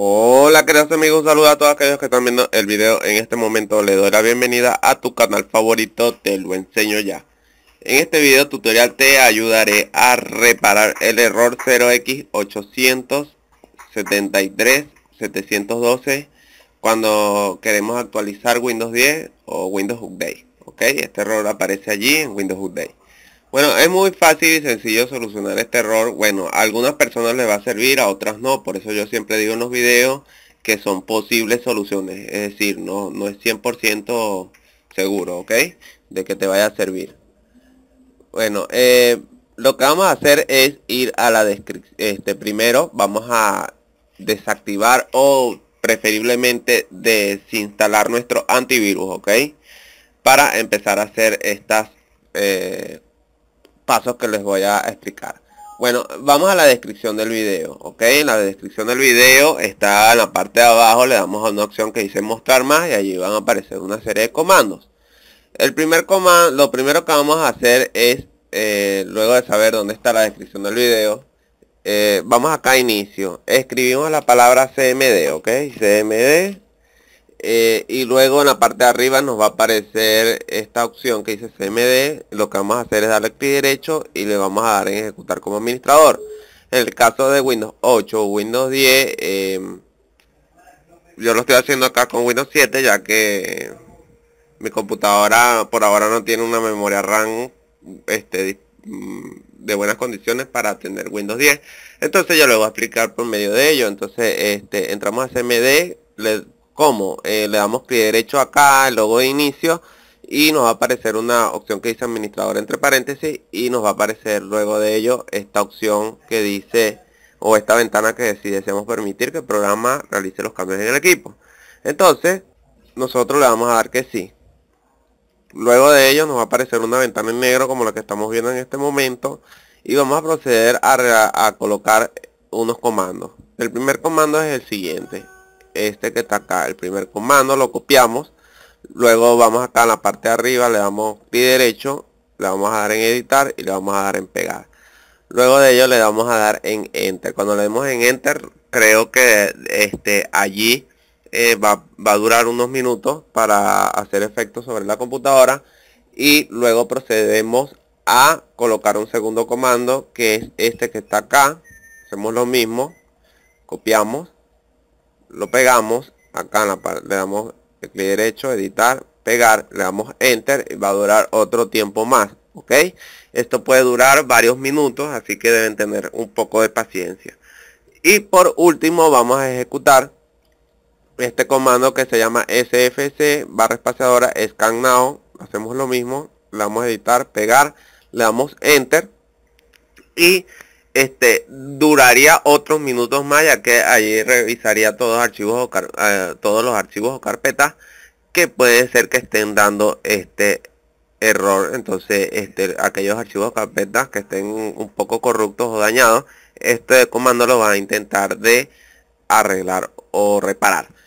Hola queridos amigos, saludos a todos aquellos que están viendo el video en este momento le doy la bienvenida a tu canal favorito, te lo enseño ya En este video tutorial te ayudaré a reparar el error 0 x 873 Cuando queremos actualizar Windows 10 o Windows Update Ok, este error aparece allí en Windows Update bueno, es muy fácil y sencillo solucionar este error. Bueno, a algunas personas les va a servir, a otras no. Por eso yo siempre digo en los videos que son posibles soluciones. Es decir, no, no es 100% seguro, ¿ok? De que te vaya a servir. Bueno, eh, lo que vamos a hacer es ir a la descripción. Este, primero vamos a desactivar o preferiblemente desinstalar nuestro antivirus, ¿ok? Para empezar a hacer estas eh, pasos que les voy a explicar. Bueno, vamos a la descripción del video, ¿ok? En la descripción del video está en la parte de abajo, le damos a una opción que dice mostrar más y allí van a aparecer una serie de comandos. El primer comando, lo primero que vamos a hacer es, eh, luego de saber dónde está la descripción del video, eh, vamos acá a inicio, escribimos la palabra CMD, ¿ok? CMD, eh, y luego en la parte de arriba nos va a aparecer esta opción que dice CMD. Lo que vamos a hacer es darle clic derecho y le vamos a dar en ejecutar como administrador. En el caso de Windows 8 o Windows 10, em, yo lo estoy haciendo acá con Windows 7 ya que mi computadora por ahora no tiene una memoria RAM este, mm, de buenas condiciones para tener Windows 10. Entonces yo lo voy a explicar por medio de ello. Entonces este, entramos a CMD, le cómo. Eh, le damos clic derecho acá, el logo de inicio y nos va a aparecer una opción que dice administrador entre paréntesis y nos va a aparecer luego de ello esta opción que dice o esta ventana que si deseamos permitir que el programa realice los cambios en el equipo. Entonces, nosotros le vamos a dar que sí. Luego de ello nos va a aparecer una ventana en negro como la que estamos viendo en este momento y vamos a proceder a, a colocar unos comandos. El primer comando es el siguiente este que está acá, el primer comando, lo copiamos. Luego vamos acá en la parte de arriba, le damos clic derecho, le vamos a dar en editar y le vamos a dar en pegar. Luego de ello le vamos a dar en enter. Cuando le damos en enter, creo que este, allí eh, va, va a durar unos minutos para hacer efecto sobre la computadora. Y luego procedemos a colocar un segundo comando que es este que está acá. Hacemos lo mismo, copiamos lo pegamos, acá en la parte le damos clic derecho, editar, pegar, le damos enter y va a durar otro tiempo más, ¿ok? Esto puede durar varios minutos, así que deben tener un poco de paciencia. Y por último vamos a ejecutar este comando que se llama sfc barra espaciadora scan now, hacemos lo mismo, le damos a editar, pegar, le damos enter y este duraría otros minutos más ya que allí revisaría todos los archivos o eh, todos los archivos o carpetas que puede ser que estén dando este error entonces este aquellos archivos o carpetas que estén un poco corruptos o dañados este comando lo va a intentar de arreglar o reparar